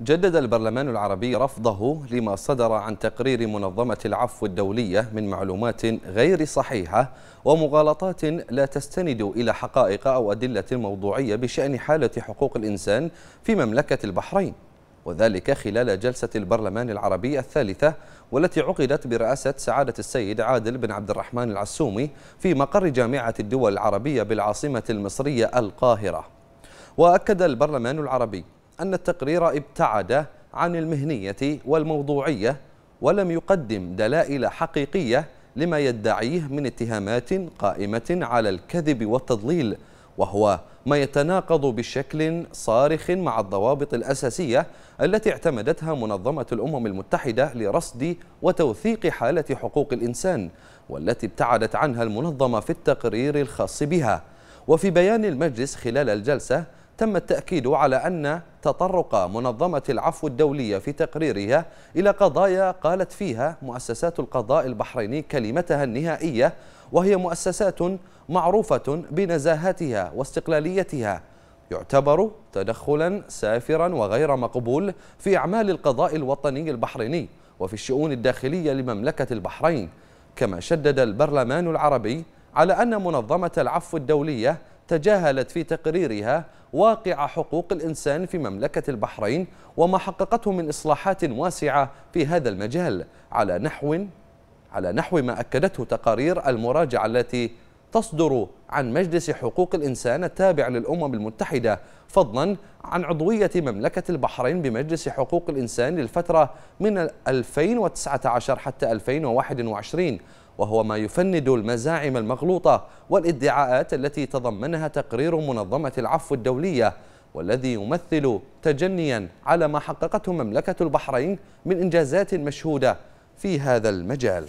جدد البرلمان العربي رفضه لما صدر عن تقرير منظمة العفو الدولية من معلومات غير صحيحة ومغالطات لا تستند إلى حقائق أو أدلة موضوعية بشأن حالة حقوق الإنسان في مملكة البحرين وذلك خلال جلسة البرلمان العربي الثالثة والتي عقدت برئاسة سعادة السيد عادل بن عبد الرحمن العسومي في مقر جامعة الدول العربية بالعاصمة المصرية القاهرة وأكد البرلمان العربي أن التقرير ابتعد عن المهنية والموضوعية ولم يقدم دلائل حقيقية لما يدعيه من اتهامات قائمة على الكذب والتضليل وهو ما يتناقض بشكل صارخ مع الضوابط الأساسية التي اعتمدتها منظمة الأمم المتحدة لرصد وتوثيق حالة حقوق الإنسان والتي ابتعدت عنها المنظمة في التقرير الخاص بها وفي بيان المجلس خلال الجلسة تم التأكيد على أن تطرق منظمة العفو الدولية في تقريرها إلى قضايا قالت فيها مؤسسات القضاء البحريني كلمتها النهائية وهي مؤسسات معروفة بنزاهتها واستقلاليتها يعتبر تدخلا سافرا وغير مقبول في أعمال القضاء الوطني البحريني وفي الشؤون الداخلية لمملكة البحرين كما شدد البرلمان العربي على أن منظمة العفو الدولية تجاهلت في تقريرها واقع حقوق الإنسان في مملكة البحرين وما حققته من إصلاحات واسعة في هذا المجال على نحو على نحو ما أكدته تقارير المراجعة التي تصدر عن مجلس حقوق الإنسان التابع للأمم المتحدة فضلا عن عضوية مملكة البحرين بمجلس حقوق الإنسان للفترة من 2019 حتى 2021 وهو ما يفند المزاعم المغلوطة والادعاءات التي تضمنها تقرير منظمة العفو الدولية والذي يمثل تجنيا على ما حققته مملكة البحرين من إنجازات مشهودة في هذا المجال